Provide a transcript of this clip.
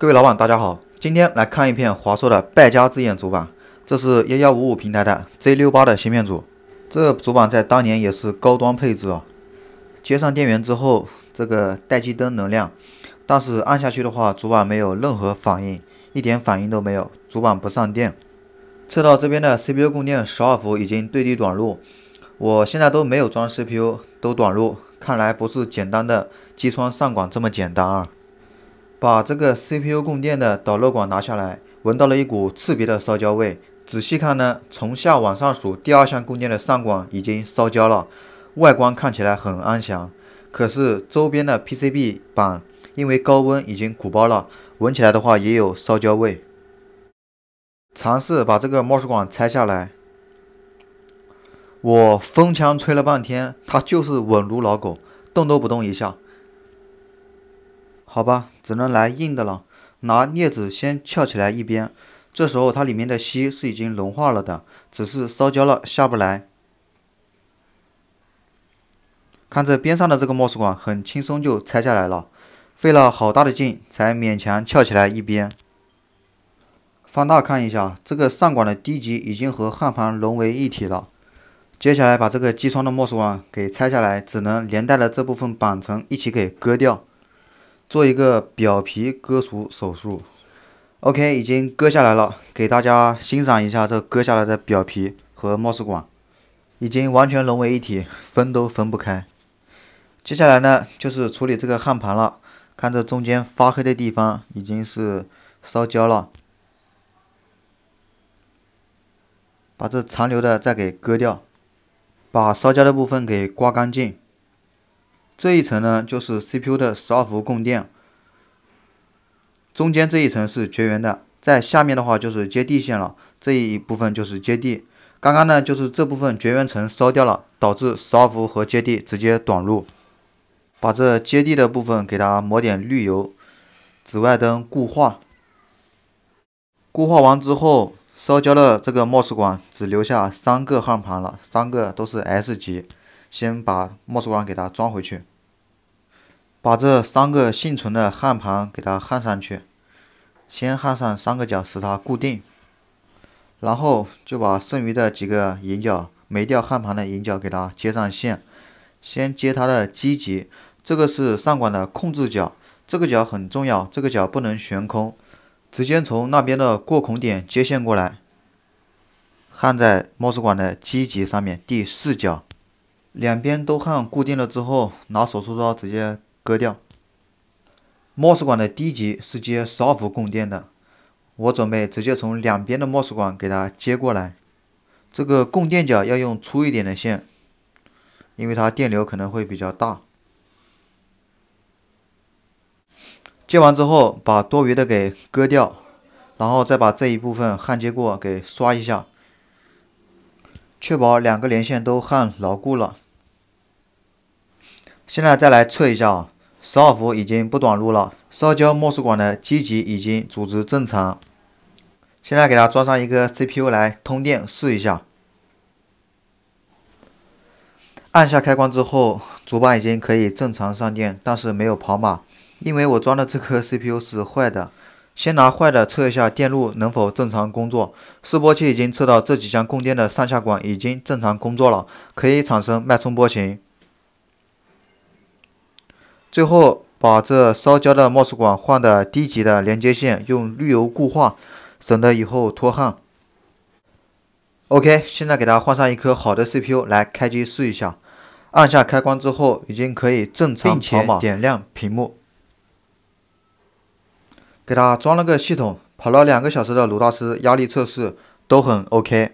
各位老板，大家好，今天来看一片华硕的败家之眼主板，这是幺幺五五平台的 Z 六八的芯片组，这主板在当年也是高端配置啊。接上电源之后，这个待机灯能亮，但是按下去的话，主板没有任何反应，一点反应都没有，主板不上电。测到这边的 CPU 供电十二伏已经对地短路，我现在都没有装 CPU，都短路，看来不是简单的击穿上管这么简单啊。把这个 CPU 供电的导热管拿下来，闻到了一股刺鼻的烧焦味。仔细看呢，从下往上数第二项供电的上管已经烧焦了，外观看起来很安详，可是周边的 PCB 板因为高温已经鼓包了，闻起来的话也有烧焦味。尝试把这个 MOS 管拆下来，我风枪吹了半天，它就是稳如老狗，动都不动一下。好吧，只能来硬的了。拿镊子先翘起来一边，这时候它里面的锡是已经融化了的，只是烧焦了下不来。看这边上的这个墨水管，很轻松就拆下来了，费了好大的劲才勉强翘起来一边。放大看一下，这个上管的低级已经和焊盘融为一体了。接下来把这个机窗的墨水管给拆下来，只能连带了这部分板层一起给割掉。做一个表皮割除手术，OK，已经割下来了，给大家欣赏一下这割下来的表皮和冒视管，已经完全融为一体，分都分不开。接下来呢，就是处理这个焊盘了。看这中间发黑的地方，已经是烧焦了，把这残留的再给割掉，把烧焦的部分给刮干净。这一层呢，就是 CPU 的十二伏供电，中间这一层是绝缘的，在下面的话就是接地线了，这一部分就是接地。刚刚呢，就是这部分绝缘层烧掉了，导致十二伏和接地直接短路。把这接地的部分给它抹点绿油，紫外灯固化。固化完之后，烧焦了这个 MOS 管，只留下三个焊盘了，三个都是 S 级。先把 MOS 管给它装回去。把这三个幸存的焊盘给它焊上去，先焊上三个角使它固定，然后就把剩余的几个引脚没掉焊盘的引脚给它接上线，先接它的基极，这个是上管的控制脚，这个脚很重要，这个脚不能悬空，直接从那边的过孔点接线过来，焊在 mos 管的基极上面第四脚，两边都焊固定了之后，拿手术刀直接。割掉。o s 管的低级是接十二伏供电的，我准备直接从两边的 mos 管给它接过来。这个供电角要用粗一点的线，因为它电流可能会比较大。接完之后，把多余的给割掉，然后再把这一部分焊接过，给刷一下，确保两个连线都焊牢固了。现在再来测一下啊，十二伏已经不短路了，烧焦 mos 管的积极已经组织正常。现在给它装上一个 CPU 来通电试一下。按下开关之后，主板已经可以正常上电，但是没有跑马，因为我装的这颗 CPU 是坏的。先拿坏的测一下电路能否正常工作。示波器已经测到这几项供电的上下管已经正常工作了，可以产生脉冲波形。最后把这烧焦的 MOS 管换的低级的连接线，用滤油固化，省得以后脱焊。OK，现在给它换上一颗好的 CPU，来开机试一下。按下开关之后，已经可以正常点亮屏幕。给它装了个系统，跑了两个小时的鲁大师压力测试都很 OK。